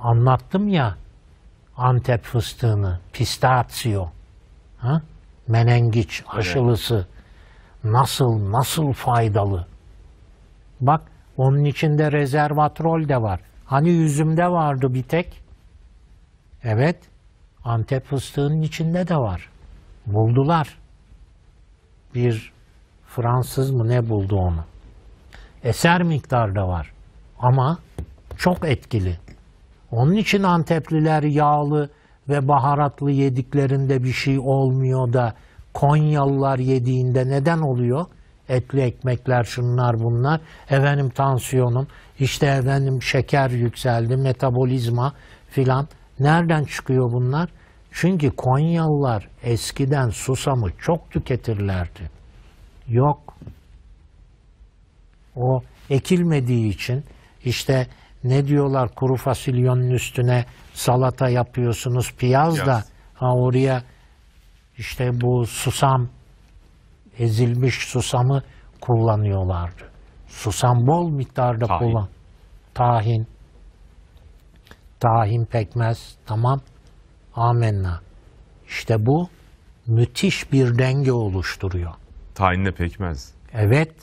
Anlattım ya Antep fıstığını, pistachio, ha? menengiç aşılısı nasıl nasıl faydalı. Bak onun içinde rezervatrol de var. Hani yüzümde vardı bir tek. Evet, Antep fıstığının içinde de var. Buldular. Bir Fransız mı ne buldu onu? Eser miktarda var ama çok etkili. Onun için Antepliler yağlı ve baharatlı yediklerinde bir şey olmuyor da Konyalılar yediğinde neden oluyor? Etli ekmekler şunlar bunlar. Efendim tansiyonum, işte efendim şeker yükseldi, metabolizma filan. Nereden çıkıyor bunlar? Çünkü Konyalılar eskiden susamı çok tüketirlerdi. Yok. O ekilmediği için işte ne diyorlar kuru fasulyonun üstüne salata yapıyorsunuz piyaz, piyaz. da ha oraya işte bu susam ezilmiş susamı kullanıyorlardı. Susam bol miktarda tahin. kullan. Tahin. Tahin pekmez. Tamam. Amenna. İşte bu müthiş bir denge oluşturuyor. Tahinle pekmez. Evet.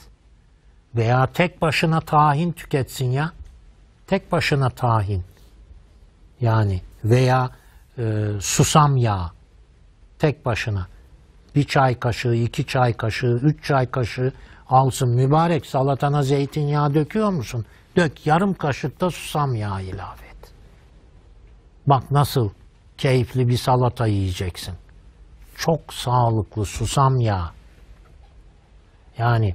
Veya tek başına tahin tüketsin ya tek başına tahin yani veya e, susam yağı tek başına bir çay kaşığı, iki çay kaşığı, üç çay kaşığı alsın mübarek salatana zeytinyağı döküyor musun? Dök yarım kaşık da susam yağı ilave et. Bak nasıl keyifli bir salata yiyeceksin. Çok sağlıklı susam yağı. Yani